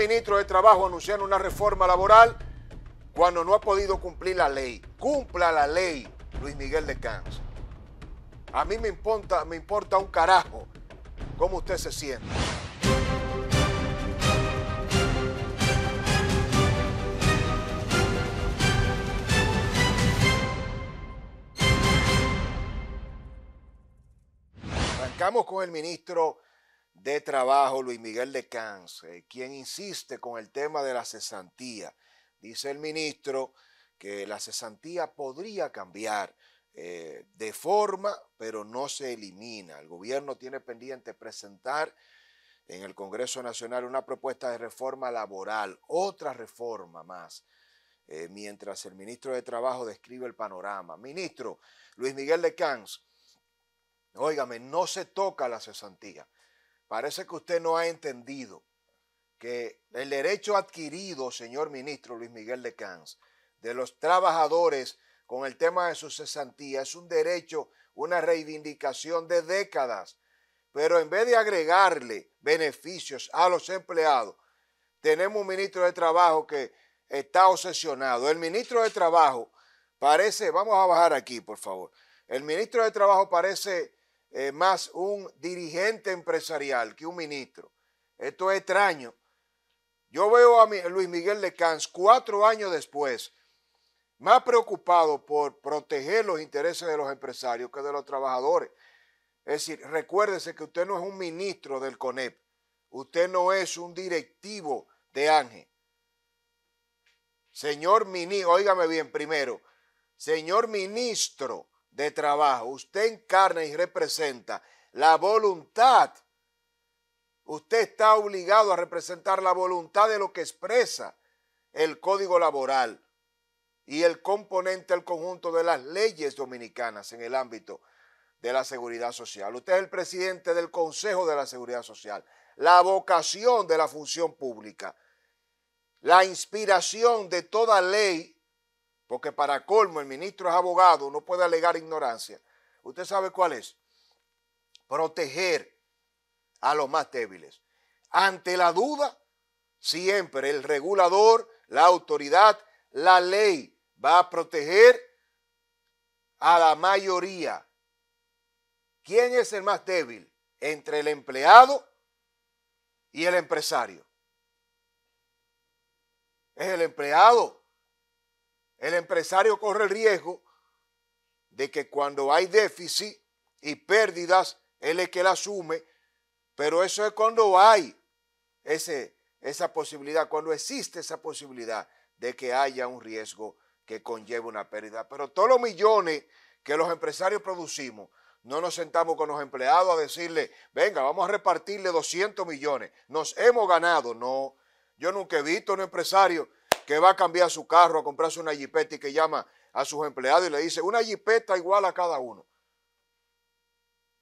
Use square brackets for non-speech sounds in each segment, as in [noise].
ministro de Trabajo anunciando una reforma laboral cuando no ha podido cumplir la ley. Cumpla la ley, Luis Miguel de Cans. A mí me importa, me importa un carajo cómo usted se siente. Arrancamos con el ministro de Trabajo, Luis Miguel de Cans, quien insiste con el tema de la cesantía. Dice el ministro que la cesantía podría cambiar eh, de forma, pero no se elimina. El gobierno tiene pendiente presentar en el Congreso Nacional una propuesta de reforma laboral, otra reforma más. Eh, mientras el ministro de Trabajo describe el panorama. Ministro Luis Miguel de Cans, óigame, no se toca la cesantía. Parece que usted no ha entendido que el derecho adquirido, señor ministro Luis Miguel de Cans, de los trabajadores con el tema de su cesantía es un derecho, una reivindicación de décadas. Pero en vez de agregarle beneficios a los empleados, tenemos un ministro de Trabajo que está obsesionado. El ministro de Trabajo parece, vamos a bajar aquí, por favor. El ministro de Trabajo parece eh, más un dirigente empresarial que un ministro. Esto es extraño. Yo veo a Luis Miguel Lecans cuatro años después más preocupado por proteger los intereses de los empresarios que de los trabajadores. Es decir, recuérdese que usted no es un ministro del CONEP, usted no es un directivo de ANGE. Señor ministro, óigame bien primero, señor ministro, de trabajo. Usted encarna y representa la voluntad. Usted está obligado a representar la voluntad de lo que expresa el código laboral y el componente, del conjunto de las leyes dominicanas en el ámbito de la seguridad social. Usted es el presidente del Consejo de la Seguridad Social. La vocación de la función pública, la inspiración de toda ley porque para colmo el ministro es abogado, no puede alegar ignorancia. ¿Usted sabe cuál es? Proteger a los más débiles. Ante la duda, siempre el regulador, la autoridad, la ley va a proteger a la mayoría. ¿Quién es el más débil? Entre el empleado y el empresario. Es el empleado el empresario corre el riesgo de que cuando hay déficit y pérdidas, él es que la asume, pero eso es cuando hay ese, esa posibilidad, cuando existe esa posibilidad de que haya un riesgo que conlleve una pérdida. Pero todos los millones que los empresarios producimos, no nos sentamos con los empleados a decirle, venga, vamos a repartirle 200 millones, nos hemos ganado. No, yo nunca he visto a un empresario que va a cambiar su carro, a comprarse una jipeta y que llama a sus empleados y le dice, una jipeta igual a cada uno.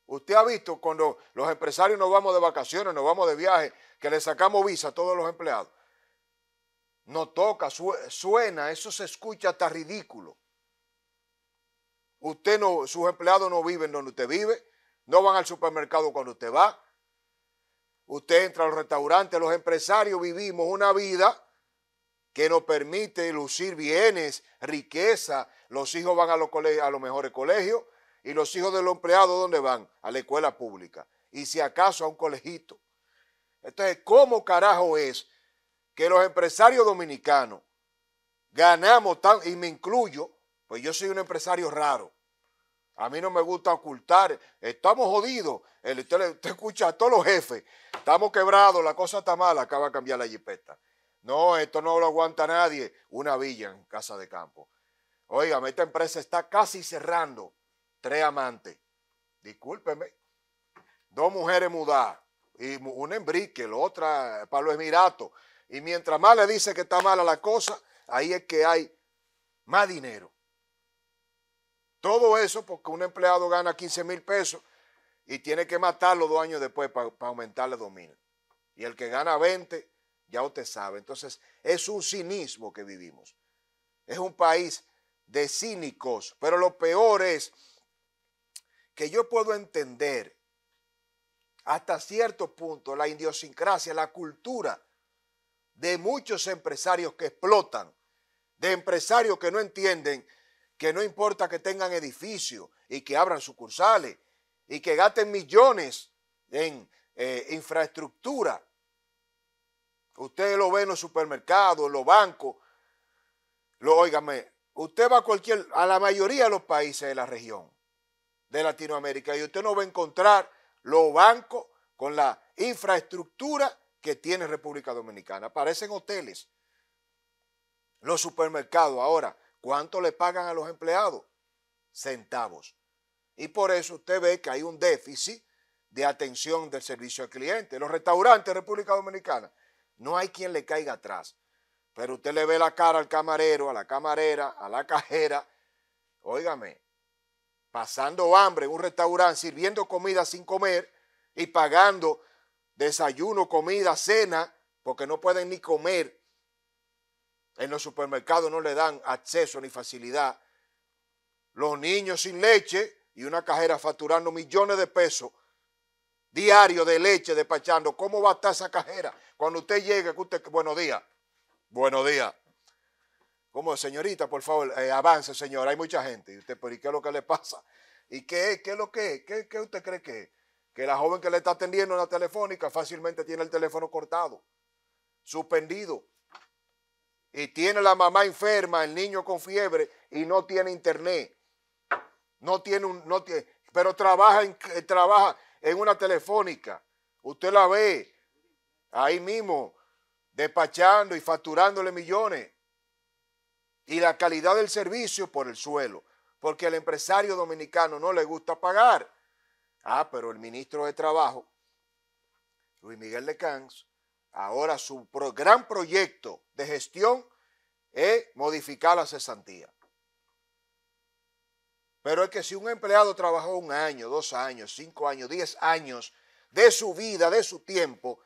Usted ha visto cuando los empresarios nos vamos de vacaciones, nos vamos de viaje, que le sacamos visa a todos los empleados. No toca, suena, eso se escucha hasta ridículo. Usted no, sus empleados no viven donde usted vive, no van al supermercado cuando usted va. Usted entra al restaurante, los empresarios vivimos una vida que nos permite lucir bienes, riqueza. Los hijos van a los, mejores colegios y los hijos de los empleados, ¿dónde van? A la escuela pública. Y si acaso a un colegito. Entonces, ¿cómo carajo es que los empresarios dominicanos ganamos tan, y me incluyo, pues yo soy un empresario raro. A mí no me gusta ocultar, estamos jodidos. El, usted, escucha a todos los jefes, estamos quebrados, la cosa está mala, acaba de cambiar la jipeta. No, esto no lo aguanta nadie. Una villa en casa de campo. Óigame, esta empresa está casi cerrando. Tres amantes. Discúlpeme. Dos mujeres mudadas. Y una en la otra para los Emiratos. Y mientras más le dice que está mala la cosa, ahí es que hay más dinero. Todo eso porque un empleado gana 15 mil pesos y tiene que matarlo dos años después para, aumentarle dos mil. Y el que gana 20 ya usted sabe. Entonces, es un cinismo que vivimos. Es un país de cínicos, pero lo peor es que yo puedo entender hasta cierto punto la idiosincrasia, la cultura de muchos empresarios que explotan, de empresarios que no entienden que no importa que tengan edificios y que abran sucursales y que gasten millones en eh, infraestructura, Usted lo ve en los supermercados, en los bancos. Lo, óigame, usted va a cualquier, a la mayoría de los países de la región de Latinoamérica y usted no va a encontrar los bancos con la infraestructura que tiene República Dominicana. Aparecen hoteles. Los supermercados ahora, ¿cuánto le pagan a los empleados? Centavos. Y por eso usted ve que hay un déficit de atención del servicio al cliente. Los restaurantes de República Dominicana, no hay quien le caiga atrás. Pero usted le ve la cara al camarero, a la camarera, a la cajera. Óigame, pasando hambre en un restaurante, sirviendo comida sin comer y pagando desayuno, comida, cena, porque no pueden ni comer. En los supermercados no le dan acceso ni facilidad. Los niños sin leche y una cajera facturando millones de pesos diario de leche despachando. ¿Cómo va a estar esa cajera? Cuando usted llegue, que usted, buenos días, buenos días. ¿Cómo, señorita, por favor, eh, avance, señor? Hay mucha gente. ¿Y usted, qué es lo que le pasa? ¿Y qué es? ¿Qué es lo que es? ¿Qué, usted cree que es? Que la joven que le está atendiendo en la telefónica fácilmente tiene el teléfono cortado, suspendido. Y tiene la mamá enferma, el niño con fiebre y no tiene internet. No tiene un, no tiene, pero trabaja, en, eh, trabaja, en una telefónica. Usted la ve ahí mismo despachando y facturándole millones. Y la calidad del servicio por el suelo, porque al empresario dominicano no le gusta pagar. Ah, pero el ministro de Trabajo, Luis Miguel Lecans, ahora su gran proyecto de gestión es modificar la cesantía. Pero es que si un empleado trabajó un año, dos años, cinco años, diez años de su vida, de su tiempo,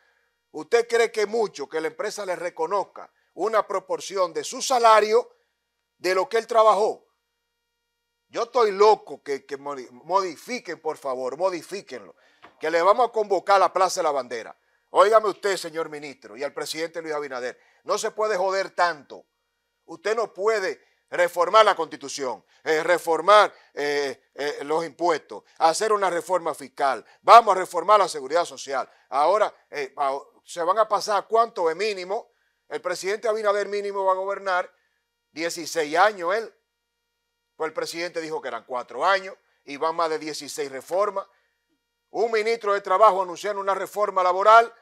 ¿usted cree que mucho que la empresa le reconozca una proporción de su salario de lo que él trabajó? Yo estoy loco que, que modifiquen, por favor, modifiquenlo. que le vamos a convocar a la Plaza de la Bandera. Óigame usted, señor ministro, y al presidente Luis Abinader, no se puede joder tanto. Usted no puede reformar la constitución, eh, reformar eh, eh, los impuestos, hacer una reforma fiscal, vamos a reformar la seguridad social. Ahora se van a pasar cuánto de mínimo, el presidente Abinader mínimo va a gobernar 16 años él, pues el presidente dijo que eran 4 años y van más de 16 reformas. Un ministro de Trabajo anunciando una reforma laboral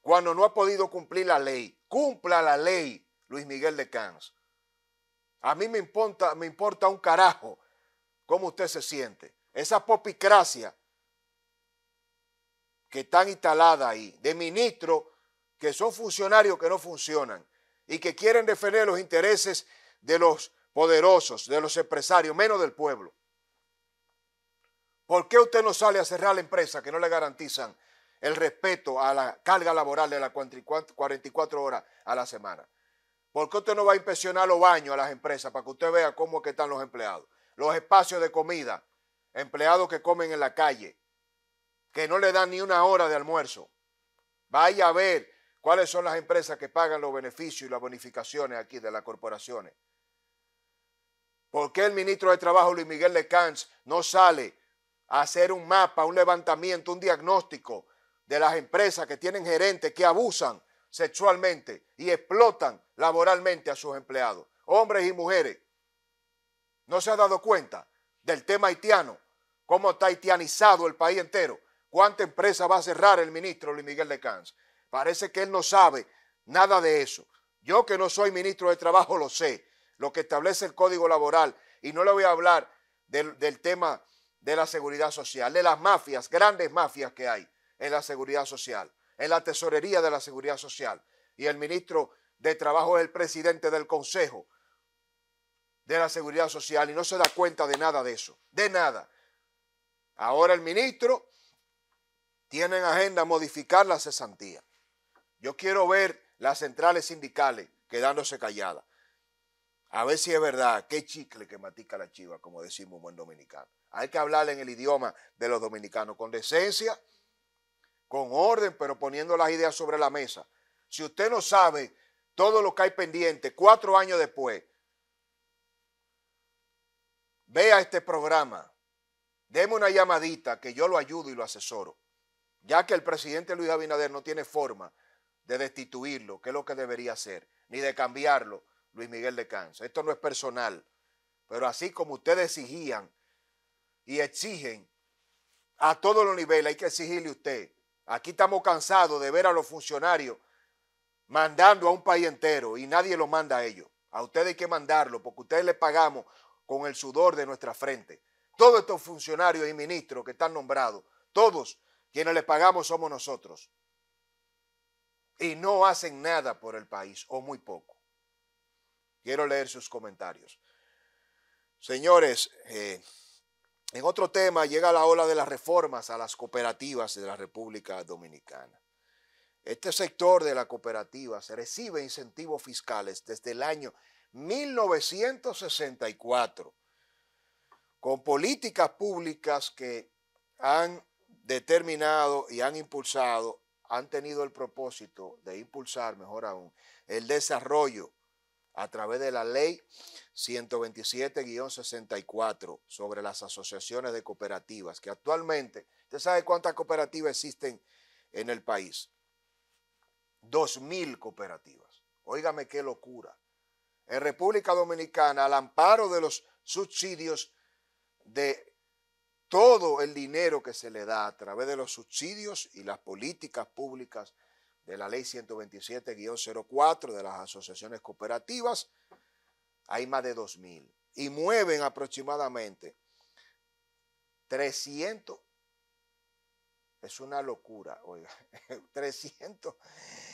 cuando no ha podido cumplir la ley. Cumpla la ley, Luis Miguel de Cans. A mí me importa, me importa un carajo cómo usted se siente. Esa popicracia que están instalada ahí, de ministros que son funcionarios que no funcionan y que quieren defender los intereses de los poderosos, de los empresarios, menos del pueblo. ¿Por qué usted no sale a cerrar la empresa que no le garantizan el respeto a la carga laboral de las 44 horas a la semana? ¿Por qué usted no va a inspeccionar los baños a las empresas para que usted vea cómo que están los empleados? Los espacios de comida, empleados que comen en la calle, que no le dan ni una hora de almuerzo. Vaya a ver cuáles son las empresas que pagan los beneficios y las bonificaciones aquí de las corporaciones. ¿Por qué el ministro de Trabajo, Luis Miguel Lecans, no sale a hacer un mapa, un levantamiento, un diagnóstico de las empresas que tienen gerentes que abusan sexualmente y explotan laboralmente a sus empleados, hombres y mujeres. ¿No se ha dado cuenta del tema haitiano? ¿Cómo está haitianizado el país entero? ¿Cuánta empresa va a cerrar el ministro Luis Miguel de Cans? Parece que él no sabe nada de eso. Yo que no soy ministro de Trabajo lo sé, lo que establece el Código Laboral. Y no le voy a hablar del, del tema de la seguridad social, de las mafias, grandes mafias que hay en la seguridad social, en la tesorería de la seguridad social. Y el ministro de trabajo es el presidente del Consejo de la Seguridad Social y no se da cuenta de nada de eso, de nada. Ahora el ministro tiene en agenda modificar la cesantía. Yo quiero ver las centrales sindicales quedándose calladas. A ver si es verdad, qué chicle que matica la chiva, como decimos buen dominicano. Hay que hablar en el idioma de los dominicanos, con decencia, con orden, pero poniendo las ideas sobre la mesa. Si usted no sabe todo lo que hay pendiente, cuatro años después, vea este programa, deme una llamadita que yo lo ayudo y lo asesoro, ya que el presidente Luis Abinader no tiene forma de destituirlo, que es lo que debería hacer, ni de cambiarlo, Luis Miguel de Canso. Esto no es personal, pero así como ustedes exigían y exigen a todos los niveles, hay que exigirle a usted. Aquí estamos cansados de ver a los funcionarios mandando a un país entero y nadie lo manda a ellos. A ustedes hay que mandarlo porque ustedes les pagamos con el sudor de nuestra frente. Todos estos funcionarios y ministros que están nombrados, todos quienes les pagamos somos nosotros. Y no hacen nada por el país o muy poco. Quiero leer sus comentarios. Señores, eh, en otro tema llega la ola de las reformas a las cooperativas de la República Dominicana. Este sector de la cooperativa se recibe incentivos fiscales desde el año 1964, con políticas públicas que han determinado y han impulsado, han tenido el propósito de impulsar, mejor aún, el desarrollo a través de la ley 127-64 sobre las asociaciones de cooperativas, que actualmente, ¿usted sabe cuántas cooperativas existen en el país? 2.000 cooperativas. Óigame qué locura. En República Dominicana, al amparo de los subsidios de todo el dinero que se le da a través de los subsidios y las políticas públicas de la ley 127-04 de las asociaciones cooperativas, hay más de 2.000 y mueven aproximadamente 300, es una locura, oiga, 300, [laughs]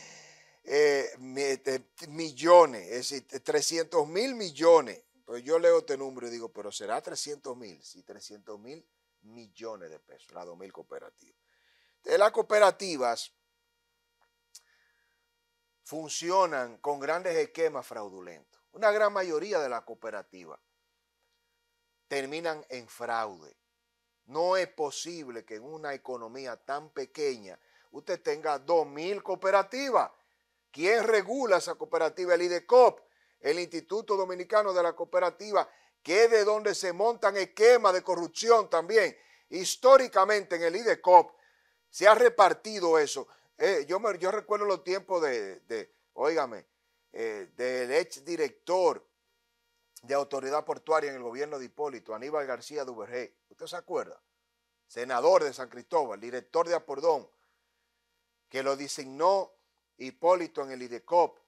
Eh, este, millones, es decir, 300 mil millones. Pues yo leo este número y digo, pero será 300 mil, sí, 300 mil millones de pesos, las 2 mil cooperativas. las cooperativas funcionan con grandes esquemas fraudulentos. Una gran mayoría de las cooperativas terminan en fraude. No es posible que en una economía tan pequeña usted tenga 2.000 cooperativas ¿Quién regula esa cooperativa? El IDECOP, el Instituto Dominicano de la Cooperativa, que es de donde se montan esquemas de corrupción también. Históricamente en el IDECOP se ha repartido eso. Eh, yo, yo recuerdo los tiempos de, óigame, eh, del ex director de autoridad portuaria en el gobierno de Hipólito, Aníbal García Duvergé. ¿Usted se acuerda? Senador de San Cristóbal, director de Apordón, que lo designó Hipólito en el IDECOP,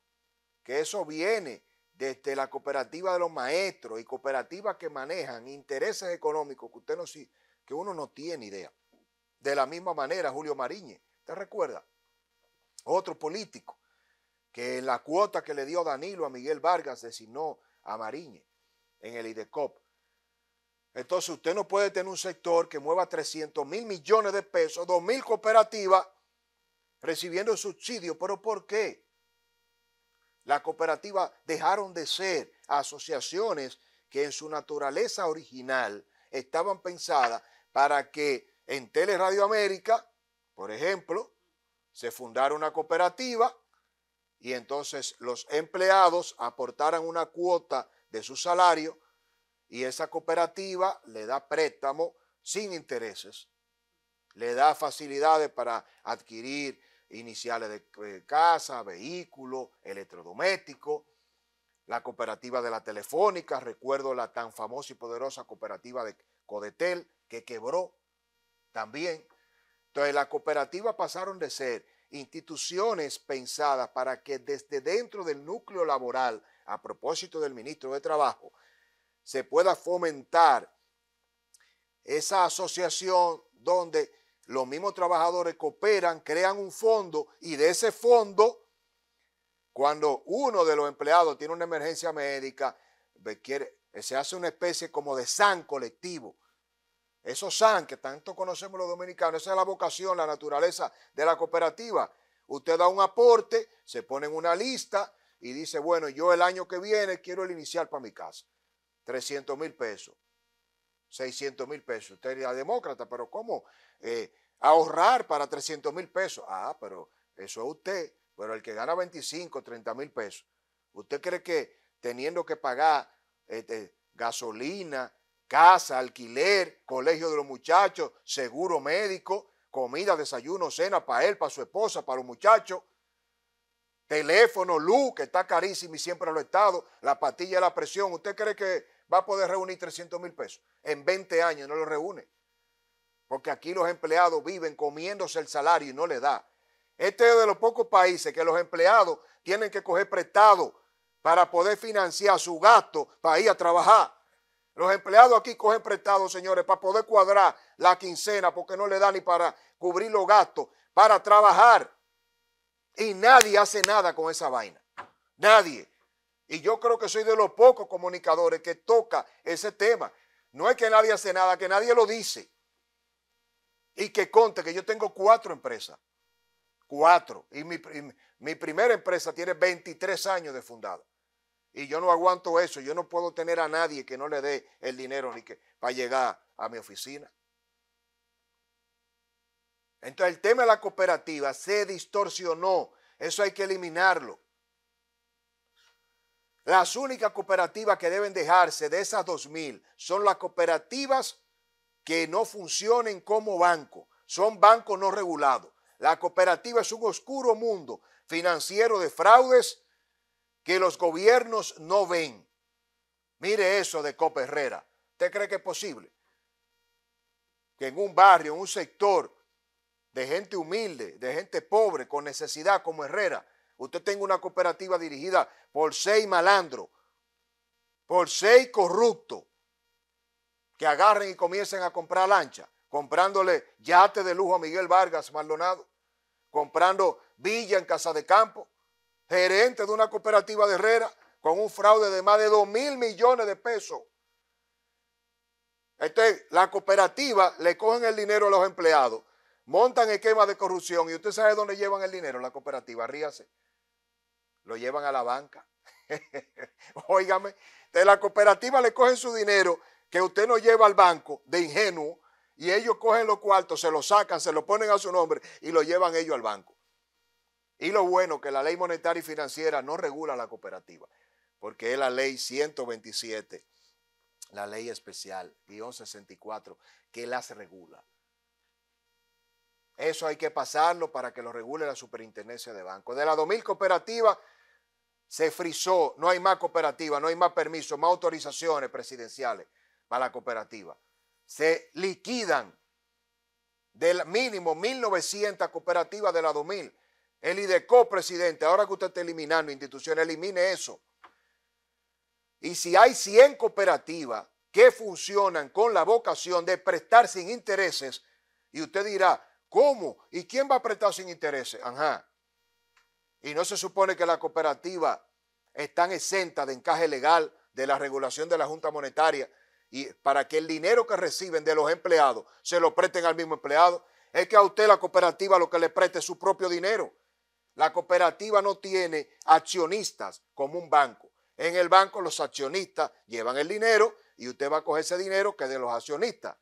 que eso viene desde la cooperativa de los maestros y cooperativas que manejan intereses económicos que, usted no, que uno no tiene idea. De la misma manera, Julio Mariñez, ¿te recuerda? Otro político que en la cuota que le dio Danilo a Miguel Vargas designó a Mariñez en el IDECOP. Entonces usted no puede tener un sector que mueva 300 mil millones de pesos, 2 mil cooperativas recibiendo subsidio. ¿Pero por qué? Las cooperativas dejaron de ser asociaciones que en su naturaleza original estaban pensadas para que en Teleradio América, por ejemplo, se fundara una cooperativa y entonces los empleados aportaran una cuota de su salario y esa cooperativa le da préstamo sin intereses, le da facilidades para adquirir iniciales de casa, vehículo, electrodoméstico, la cooperativa de la telefónica, recuerdo la tan famosa y poderosa cooperativa de Codetel que quebró también. Entonces las cooperativas pasaron de ser instituciones pensadas para que desde dentro del núcleo laboral, a propósito del ministro de Trabajo, se pueda fomentar esa asociación donde los mismos trabajadores cooperan, crean un fondo y de ese fondo, cuando uno de los empleados tiene una emergencia médica, se hace una especie como de SAN colectivo. Eso SAN que tanto conocemos los dominicanos, esa es la vocación, la naturaleza de la cooperativa. Usted da un aporte, se pone en una lista y dice, bueno, yo el año que viene quiero el inicial para mi casa, 300 mil pesos. 600 mil pesos. Usted la demócrata, pero ¿cómo eh, ahorrar para 300 mil pesos? Ah, pero eso es usted, pero el que gana 25, 30 mil pesos. ¿Usted cree que teniendo que pagar este, gasolina, casa, alquiler, colegio de los muchachos, seguro médico, comida, desayuno, cena para él, para su esposa, para los muchachos, teléfono, luz, que está carísimo y siempre lo ha estado, la patilla de la presión. ¿Usted cree que va a poder reunir 300 mil pesos. En 20 años no lo reúne. Porque aquí los empleados viven comiéndose el salario y no le da. Este es de los pocos países que los empleados tienen que coger prestado para poder financiar su gasto para ir a trabajar. Los empleados aquí cogen prestado, señores, para poder cuadrar la quincena, porque no le da ni para cubrir los gastos, para trabajar. Y nadie hace nada con esa vaina. Nadie. Y yo creo que soy de los pocos comunicadores que toca ese tema. No es que nadie hace nada, que nadie lo dice. Y que conte que yo tengo cuatro empresas. Cuatro. Y mi, primera empresa tiene 23 años de fundada. Y yo no aguanto eso. Yo no puedo tener a nadie que no le dé el dinero ni que, para llegar a mi oficina. Entonces el tema de la cooperativa se distorsionó. Eso hay que eliminarlo. Las únicas cooperativas que deben dejarse de esas 2.000 son las cooperativas que no funcionen como banco. Son bancos no regulados. La cooperativa es un oscuro mundo financiero de fraudes que los gobiernos no ven. Mire eso de Copa Herrera. ¿Usted cree que es posible? Que en un barrio, en un sector de gente humilde, de gente pobre, con necesidad como Herrera, Usted tiene una cooperativa dirigida por seis malandros, por seis corruptos, que agarren y comiencen a comprar lancha, comprándole yate de lujo a Miguel Vargas Maldonado, comprando villa en Casa de Campo, gerente de una cooperativa de Herrera con un fraude de más de 2 mil millones de pesos. Entonces, la cooperativa le cogen el dinero a los empleados montan esquemas de corrupción y usted sabe dónde llevan el dinero, la cooperativa, ríase. Lo llevan a la banca. [laughs] Óigame, de la cooperativa le cogen su dinero que usted no lleva al banco de ingenuo y ellos cogen los cuartos, se los sacan, se lo ponen a su nombre y lo llevan ellos al banco. Y lo bueno que la ley monetaria y financiera no regula la cooperativa, porque es la ley 127, la ley especial, guión 64, que las regula. Eso hay que pasarlo para que lo regule la superintendencia de banco. De la 2000 cooperativa se frisó, no hay más cooperativa, no hay más permisos, más autorizaciones presidenciales para la cooperativa. Se liquidan del mínimo 1.900 cooperativas de la 2000. El IDECO, presidente, ahora que usted está eliminando instituciones, elimine eso. Y si hay 100 cooperativas que funcionan con la vocación de prestar sin intereses, y usted dirá, ¿Cómo? ¿Y quién va a prestar sin intereses? Ajá. Y no se supone que las cooperativas están exenta de encaje legal de la regulación de la Junta Monetaria y para que el dinero que reciben de los empleados se lo presten al mismo empleado. Es que a usted la cooperativa lo que le preste es su propio dinero. La cooperativa no tiene accionistas como un banco. En el banco los accionistas llevan el dinero y usted va a coger ese dinero que es de los accionistas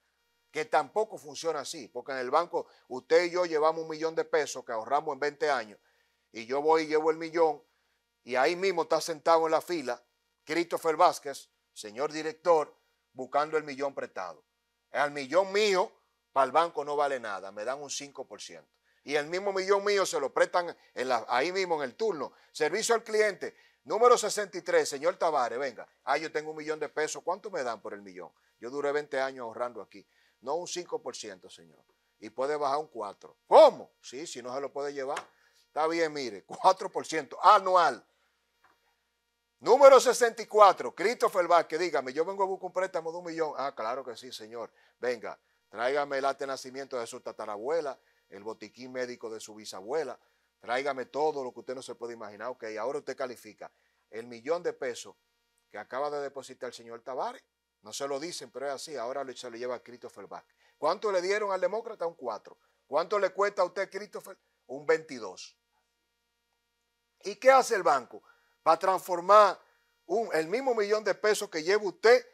que tampoco funciona así, porque en el banco usted y yo llevamos un millón de pesos que ahorramos en 20 años, y yo voy y llevo el millón, y ahí mismo está sentado en la fila Christopher Vázquez, señor director, buscando el millón prestado. El millón mío para el banco no vale nada, me dan un 5%. Y el mismo millón mío se lo prestan ahí mismo en el turno. Servicio al cliente, número 63, señor Tavares, venga. Ah, yo tengo un millón de pesos, ¿cuánto me dan por el millón? Yo duré 20 años ahorrando aquí no un 5%, señor. Y puede bajar un 4%. ¿Cómo? Sí, si no se lo puede llevar. Está bien, mire, 4% anual. Número 64, Christopher Vázquez, dígame, yo vengo a buscar un préstamo de un millón. Ah, claro que sí, señor. Venga, tráigame el arte de nacimiento de su tatarabuela, el botiquín médico de su bisabuela, tráigame todo lo que usted no se puede imaginar. Ok, ahora usted califica el millón de pesos que acaba de depositar el señor Tavares no se lo dicen, pero es así. Ahora se lo lleva Christopher Bach. ¿Cuánto le dieron al demócrata? Un 4. ¿Cuánto le cuesta a usted, Christopher? Un 22. ¿Y qué hace el banco? Para transformar el mismo millón de pesos que lleva usted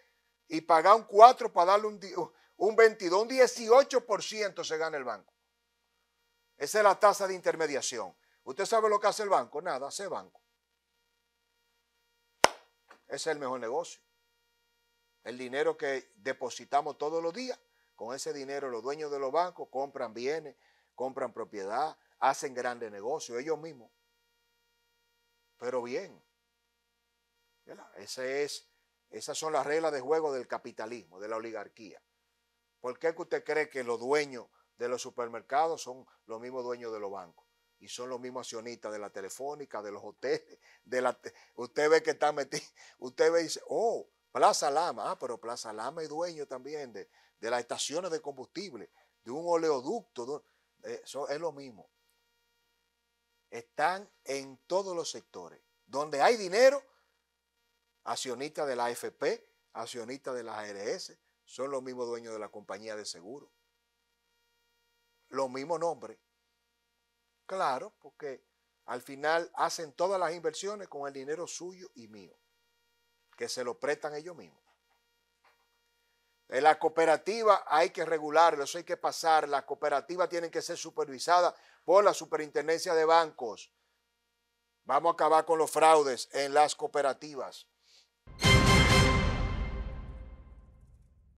y pagar un 4 para darle un, un 22, un 18% se gana el banco. Esa es la tasa de intermediación. ¿Usted sabe lo que hace el banco? Nada, hace banco. Ese es el mejor negocio el dinero que depositamos todos los días. Con ese dinero los dueños de los bancos compran bienes, compran propiedad, hacen grandes negocios ellos mismos. Pero bien, es, esas son las reglas de juego del capitalismo, de la oligarquía. ¿Por qué que usted cree que los dueños de los supermercados son los mismos dueños de los bancos? Y son los mismos accionistas de la telefónica, de los hoteles, de la... Usted ve que está metido, [laughs] usted ve y dice, oh, Plaza Lama, ah, pero Plaza Lama es dueño también de, de las estaciones de combustible, de un oleoducto, eh, eso es lo mismo. Están en todos los sectores. Donde hay dinero, accionistas de la AFP, accionistas de las ARS, son los mismos dueños de la compañía de seguro. Los mismos nombres. Claro, porque al final hacen todas las inversiones con el dinero suyo y mío que se lo prestan ellos mismos. En la cooperativa hay que regularlo, eso hay que pasar. Las cooperativas tienen que ser supervisadas por la superintendencia de bancos. Vamos a acabar con los fraudes en las cooperativas.